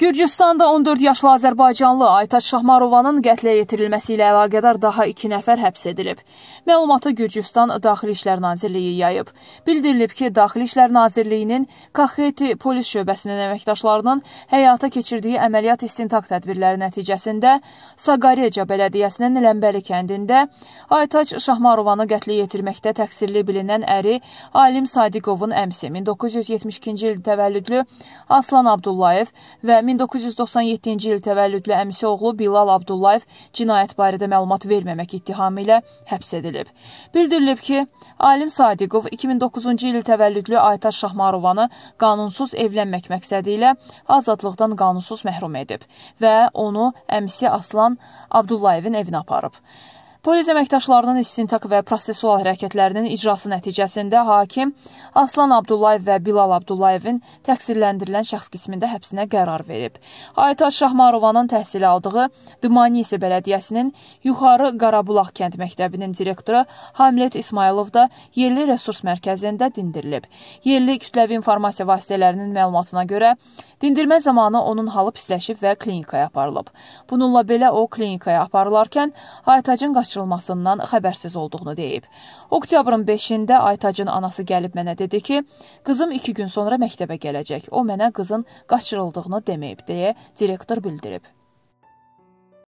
Gürcüstanda 14 yaşlı azərbaycanlı Aytaç Şahmarovanın qətlə yetirilməsi ilə əlaqədar daha 2 nəfər həbs edilib. Məlumatı Gürcüstan Daxili İşlər Nazirliyi yayıb. Bildirilib ki, Daxili İşlər Nazirliyinin Kaxeti polis şöbəsinin əməkdaşlarının həyata keçirdiyi əməliyyat istintaq tədbirləri nəticəsində Saqareca bələdiyyəsinin Ləmbəli kəndində Aytaç Şahmarovanı qətlə yetirməkdə təqsirli bilinən əri Alim Sadiqovun əmsi 1972-ci il təvəllüdlü Aslan Abdullayev və 1997-ci il təvəllüdlü əmisi oğlu Bilal Abdullayev cinayət barədə məlumat verməmək ittihamı ilə həbs edilib. Bildirilib ki, Alim Sadiqov 2009-cu il təvəllüdlü Aytaş Şahmarovanı qanunsuz evlənmək məqsədi ilə azadlıqdan qanunsuz məhrum edib və onu əmisi Aslan Abdullayevin evinə aparıb. Polis əməkdaşlarının istintak və prosessual hərəkətlərinin icrası nəticəsində hakim Aslan Abdullayev və Bilal Abdullayevin təqsirləndirilən şəxs qismində həbsinə qərar verib. Aytaç Şahmarovanın təhsil aldığı Dumanisi bələdiyyəsinin Yuxarı Qarabulaq kənd məktəbinin direktoru Hamlet İsmailov da yerli resurs mərkəzində dindirilib. Yerli kütləvi informasiya vasitələrinin məlumatına görə dindirmə zamanı onun halı pisləşib və klinikaya aparılıb. Bununla belə o klinikaya aparılarkən Aytaçın qaçırılıb qaçırılmasından xəbərsiz olduğunu deyib. Oktyabrın 5-də Aytacın anası gəlib mənə dedi ki, qızım 2 gün sonra məktəbə gələcək. O mənə qızın qaçırıldığını deməyib deyə direktor bildirib.